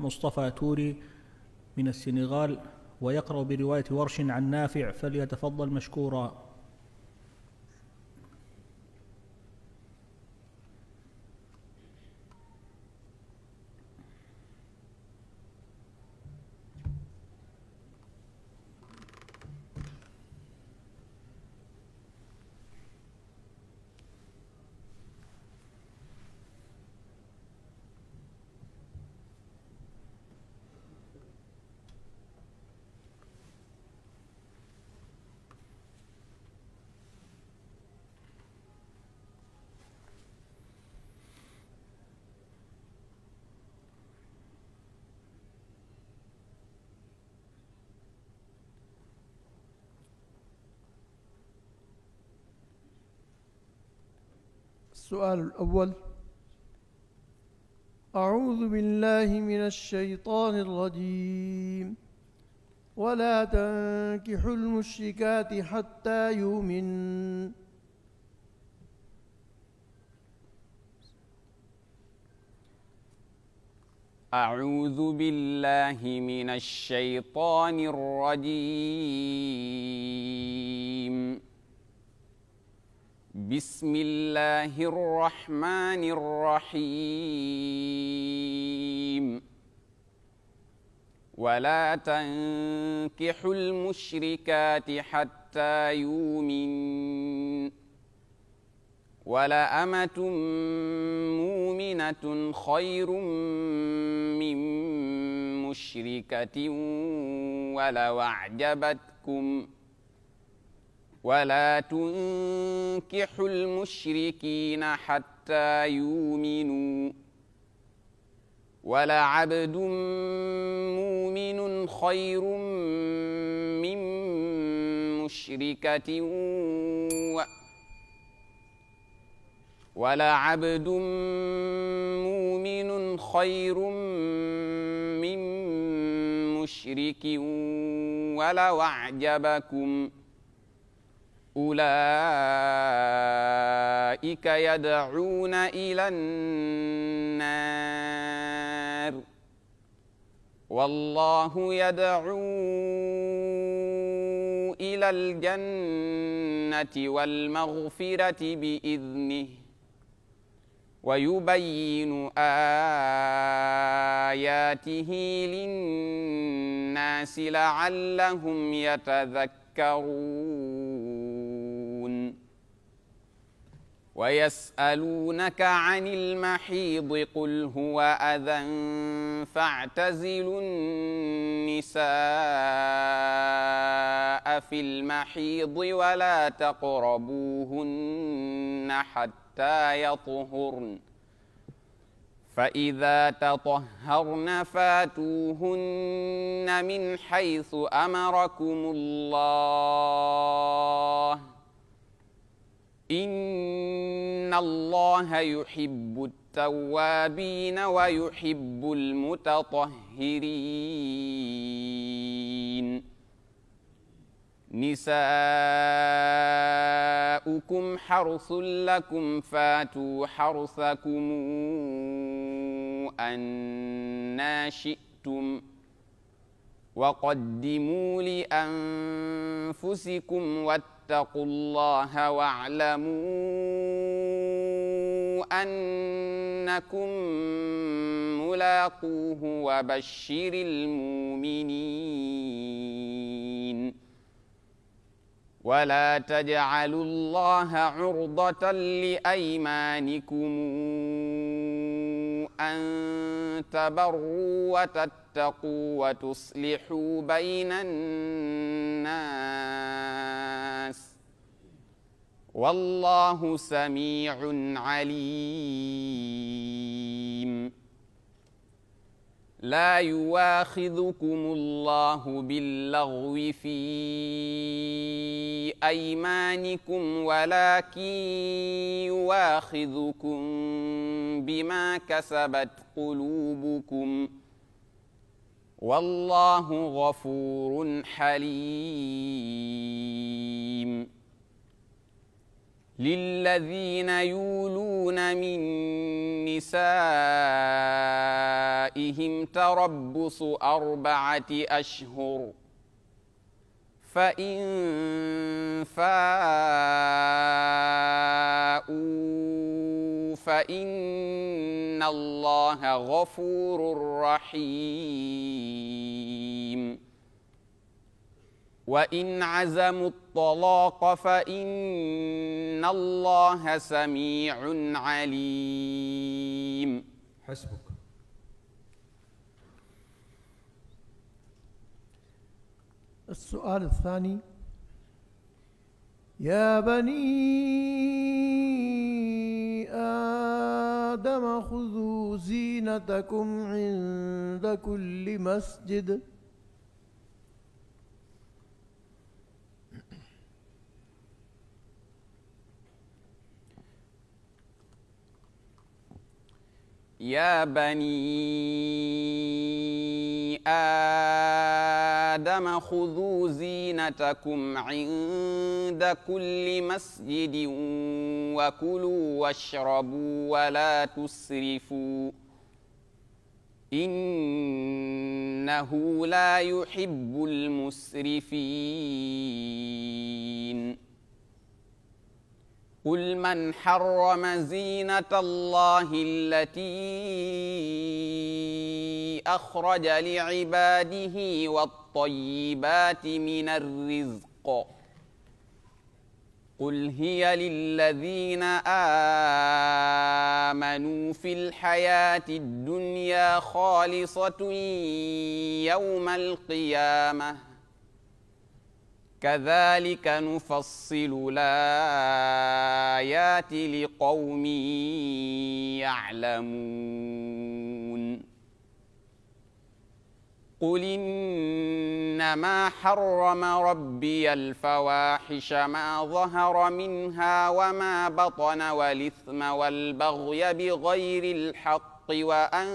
مصطفى توري من السنغال ويقرأ برواية ورش عن نافع فليتفضل مشكورا السؤال الأول أعوذ بالله من الشيطان الرجيم ولا تنكحوا المشركات حتى يؤمن أعوذ بالله من الشيطان الرجيم بسم الله الرحمن الرحيم ولا تنكحوا المشركات حتى يؤمن ولأمة مؤمنة خير من مشركة ولو أعجبتكم ۖ ولا تنكحوا المشركين حتى يؤمنوا ولعبد مؤمن خير من مشركة و ولعبد مؤمن خير من مشرك ولو أعجبكم ۖ أولئك يدعون إلى النار والله يدعو إلى الجنة والمغفرة بإذنه ويبين آياته للناس لعلهم يتذكرون ويسألونك عن المحيض قل هو أذى فاعتزلوا النساء في المحيض ولا تقربوهن حتى يطهرن فإذا تطهرن فاتوهن من حيث أمركم الله إن الله يحب التوابين ويحب المتطهرين نساؤكم حرث لكم فاتوا حرثكم أنا شئتم وقدموا لأنفسكم واتقوا الله واعلموا أنكم ملاقوه وبشر المؤمنين ولا تجعلوا الله عرضة لأيمانكم أن تبروا وتتقوا تتقوا وتصلحوا بين الناس والله سميع عليم لا يواخذكم الله باللغو في ايمانكم ولكن يواخذكم بما كسبت قلوبكم والله غفور حليم للذين يولون من نسائهم تربص أربعة أشهر فإن فاءوا فإن الله غفور رحيم الرحيم وإن عزموا الطلاق فإن الله سميع عليم حسبك السؤال الثاني يا بني آدم آه آدم خذوا زينتكم عند كل مسجد يا بني آدم وسلم خذوا زينتكم عند كل مسجد وكلوا واشربوا ولا تسرفوا إنه لا يحب المسرفين قل من حرم زينة الله التي أخرج لعباده والطيبات من الرزق قل هي للذين آمنوا في الحياة الدنيا خالصة يوم القيامة كذلك نفصل الآيات لقوم يعلمون قل إنما حرم ربي الفواحش ما ظهر منها وما بطن والإثم والبغي بغير الحق وأن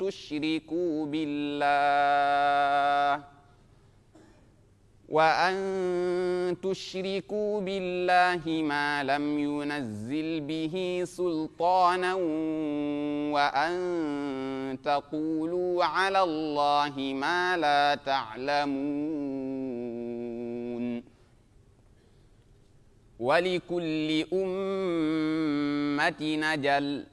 تشركوا بالله وأن تشركوا بالله ما لم ينزل به سلطانا وأن تقولوا على الله ما لا تعلمون ولكل أمة نجل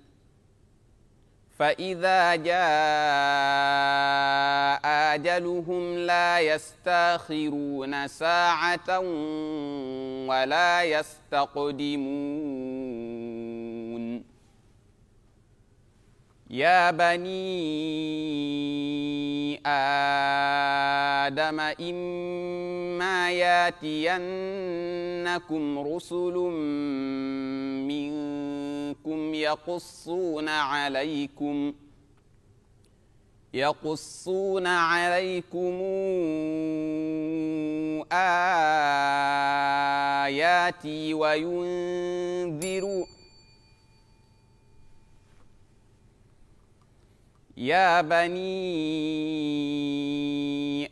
فإذا جاء آجلهم لا يستاخرون ساعة ولا يستقدمون يا بني آدم إما ياتينكم رسل من ربكم يقصون عليكم يقصون عليكم آياتي وَيُنذِرُ يا بني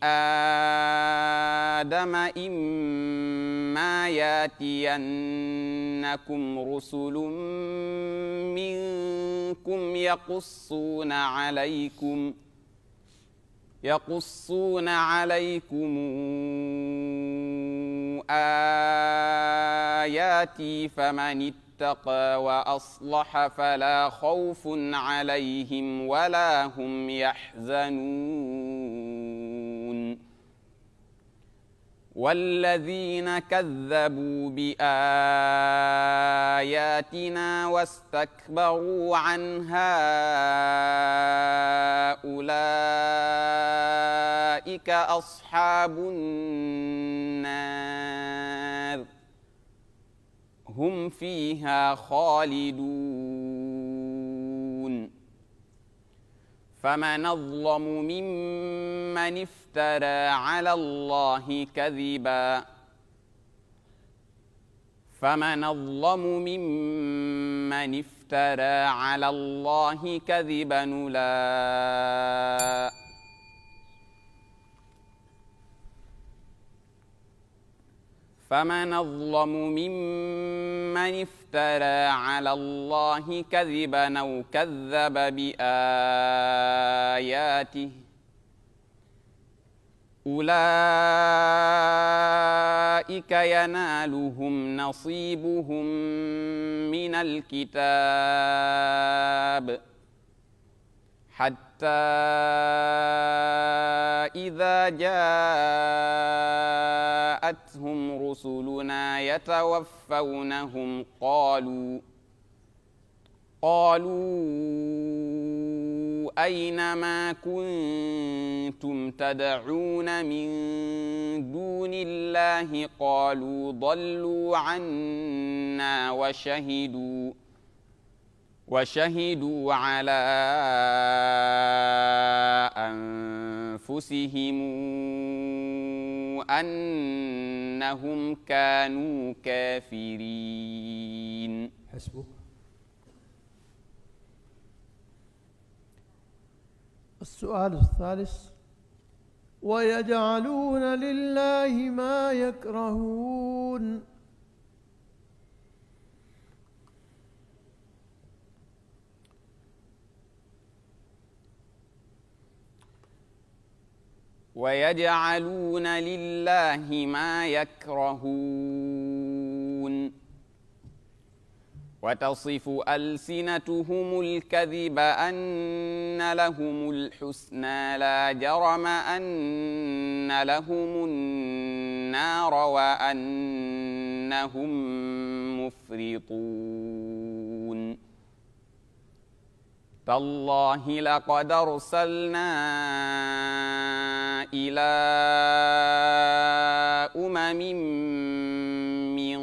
آدم إما إما ياتينكم رسل منكم يقصون عليكم يقصون عليكم آياتي فمن اتقى وأصلح فلا خوف عليهم ولا هم يحزنون والذين كذبوا بآياتنا واستكبروا عنها أولئك أصحاب النار هم فيها خالدون فمن نظلم ممن افترى على الله كذبا فمن نظلم ممن افترى على الله كذبا لا فمن نظلم ممن افترى افترى على الله كذبا او كذب باياته اولئك ينالهم نصيبهم من الكتاب حتى اذا جاء جاءتهم رسلنا يتوفونهم قالوا قالوا أين ما كنتم تدعون من دون الله قالوا ضلوا عنا وشهدوا وشهدوا على أنفسهم أنهم كانوا كافرين حسبك السؤال الثالث ويجعلون لله ما يكرهون ويجعلون لله ما يكرهون وتصف ألسنتهم الكذب أن لهم الحسنى لا جرم أن لهم النار وأنهم مفرطون تالله لقد أرسلنا إلى أمم من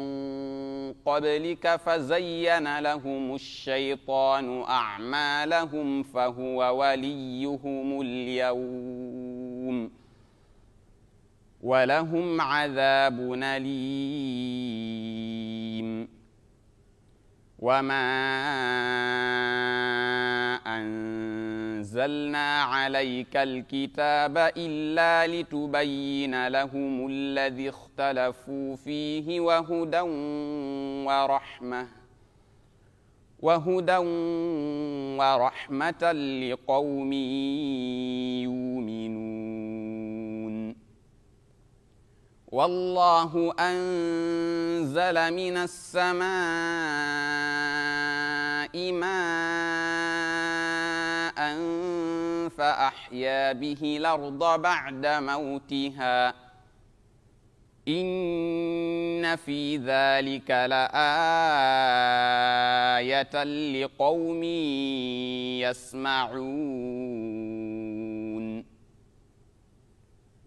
قبلك فزين لهم الشيطان أعمالهم فهو وليهم اليوم ولهم عذاب أليم وما أنت أنزلنا عليك الكتاب إلا لتبين لهم الذي اختلفوا فيه وهدى ورحمة وهدى ورحمة لقوم يؤمنون والله أنزل من السماء ماء فأحيا به الأرض بعد موتها إن في ذلك لآية لقوم يسمعون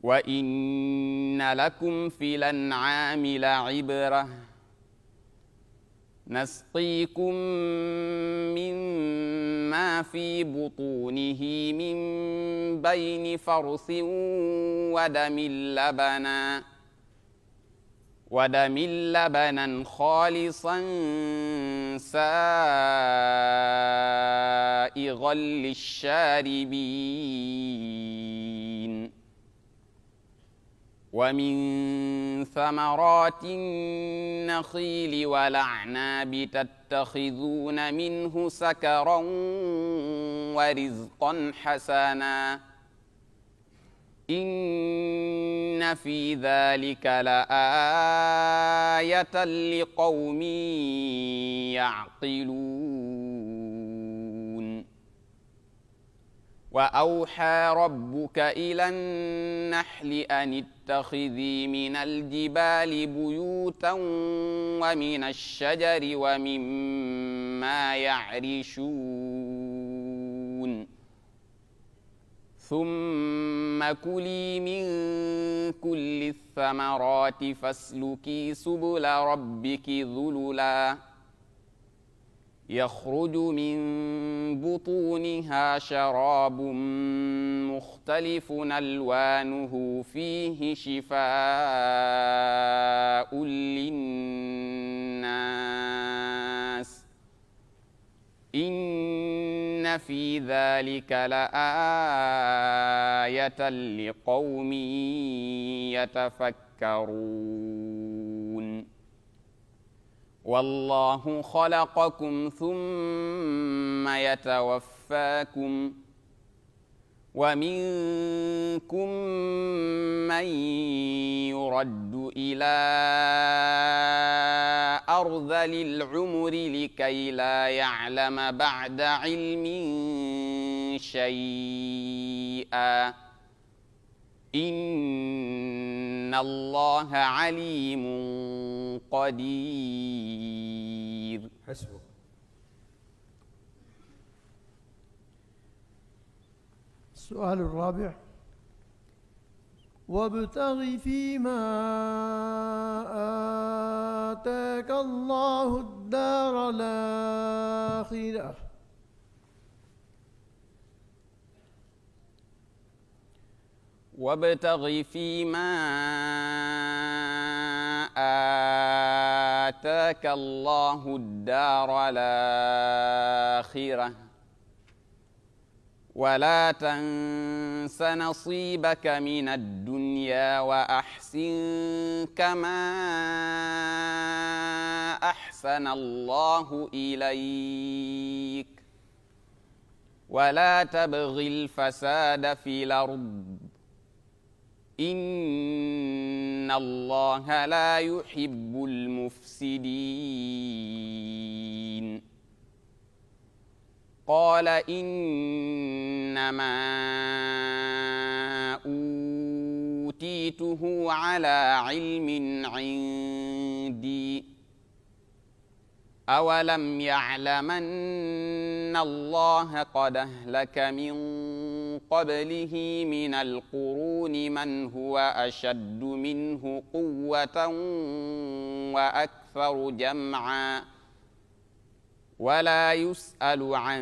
وإن لكم في الأنعام لعبرةً نسقيكم مما في بطونه من بين فرث ودم لبنا ودم لبنا خالصا سائغا للشاربين ومن ثمرات النخيل والأعناب تتخذون منه سكرا ورزقا حسنا إن في ذلك لآية لقوم يعقلون وأوحى ربك إلى النحل أن اتخذي من الجبال بيوتا ومن الشجر ومما يعرشون ثم كلي من كل الثمرات فاسلكي سبل ربك ذللاً يخرج من بطونها شراب مختلف الوانه فيه شفاء للناس ان في ذلك لايه لقوم يتفكرون والله خلقكم ثم يتوفاكم ومنكم من يرد إلى أرذل العمر لكي لا يعلم بعد علم شيئا إن الله عليم قدير حسبه السؤال الرابع وابتغ فيما آتاك الله الدار الآخرة وابتغ فيما آتاك الله الدار الآخرة ولا تنس نصيبك من الدنيا وأحسن كما أحسن الله إليك ولا تبغ الفساد في الأرض إن الله لا يحب المفسدين قال إنما أوتيته على علم عندي أولم يعلمن الله قد أهلك من قبله من القرون من هو أشد منه قوة وأكثر جمعا ولا يسأل عن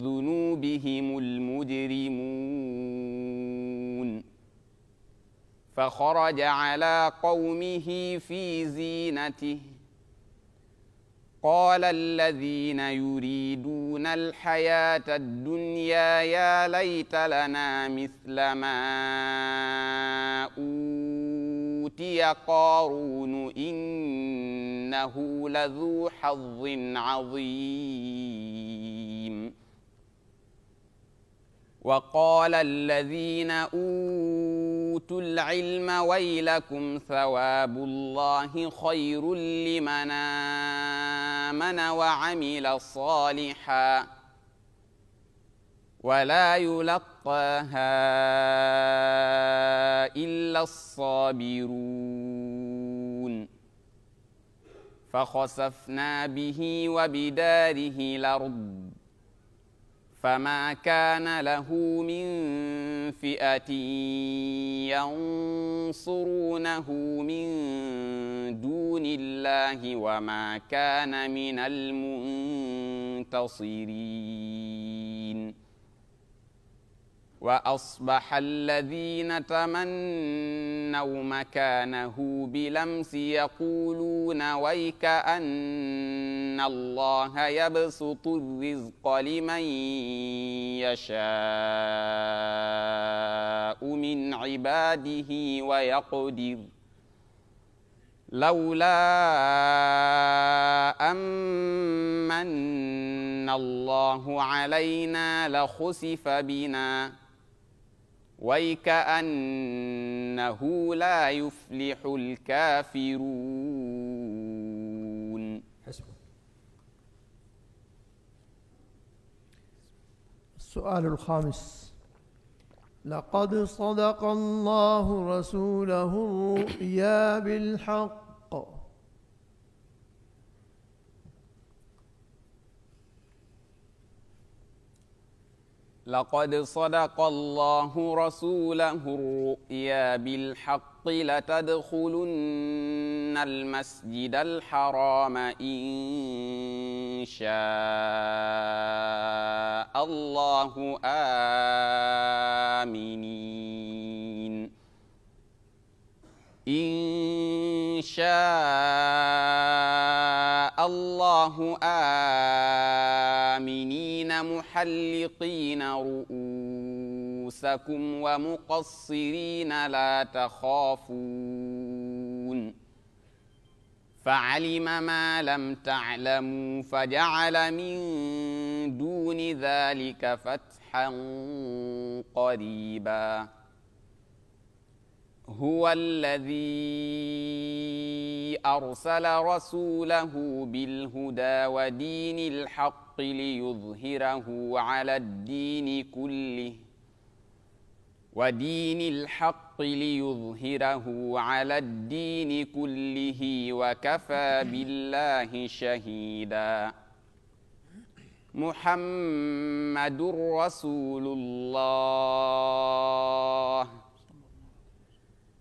ذنوبهم المجرمون فخرج على قومه في زينته قال الذين يريدون الحياة الدنيا يا ليت لنا مثل ما أوتي قارون إنه لذو حظ عظيم وقال الذين أوتوا أوتوا العلم ويلكم ثواب الله خير لمن آمن وعمل صالحا ولا يلقاها إلا الصابرون فخسفنا به وبداره الأرض فما كان له من فئه ينصرونه من دون الله وما كان من المنتصرين وأصبح الذين تمنوا مكانه بلمس يقولون ويك أن الله يبسط الرزق لمن يشاء من عباده ويقدر لولا أمن الله علينا لخسف بنا ويكأنه لا يفلح الكافرون السؤال الخامس لقد صدق الله رسوله الرؤيا بالحق لقد صدق الله رسوله الرؤيا بالحق لتدخلن المسجد الحرام إن شاء الله آمنين إن شاء الله آمنين محلقين رؤوسكم ومقصرين لا تخافون فعلم ما لم تعلموا فجعل من دون ذلك فتحا قريباً هو الذي أرسل رسوله بالهدى ودين الحق ليظهره على الدين كله ودين الحق ليظهره على الدين كله وكفى بالله شهيدا محمد رسول الله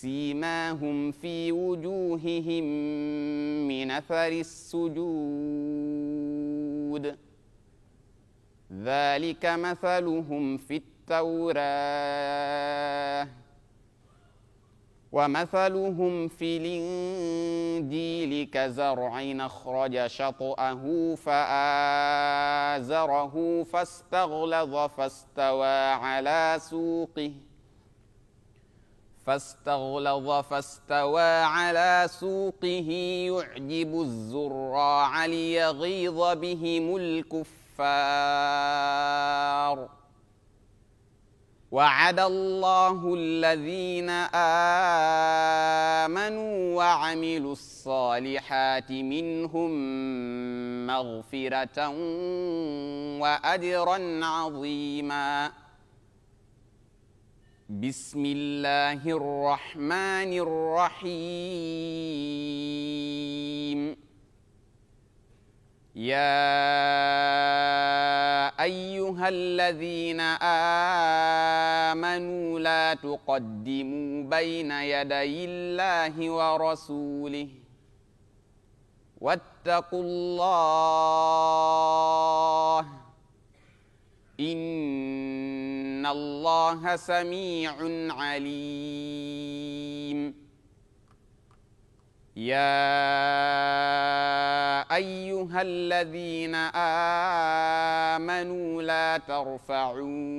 سيماهم في وجوههم من اثر السجود ذلك مثلهم في التوراه ومثلهم في الانجيل كزرع اخرج شطاه فازره فاستغلظ فاستوى على سوقه فاستغلظ فاستوى على سوقه يعجب الزراع ليغيظ بهم الكفار وعد الله الذين امنوا وعملوا الصالحات منهم مغفره واجرا عظيما بسم الله الرحمن الرحيم يا ايها الذين امنوا لا تقدموا بين يدي الله ورسوله واتقوا الله إن الله سميع عليم يا أيها الذين آمنوا لا ترفعوا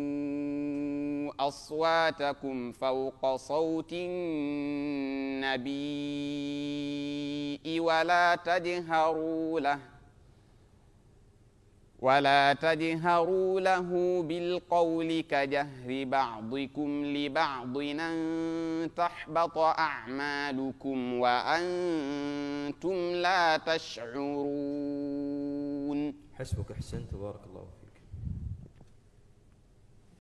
أصواتكم فوق صوت النبي ولا تجهروا له ولا تجهروا له بالقول كجهر بعضكم لبعض أن تحبط أعمالكم وأنتم لا تشعرون حسبك أحسنت بارك الله فيك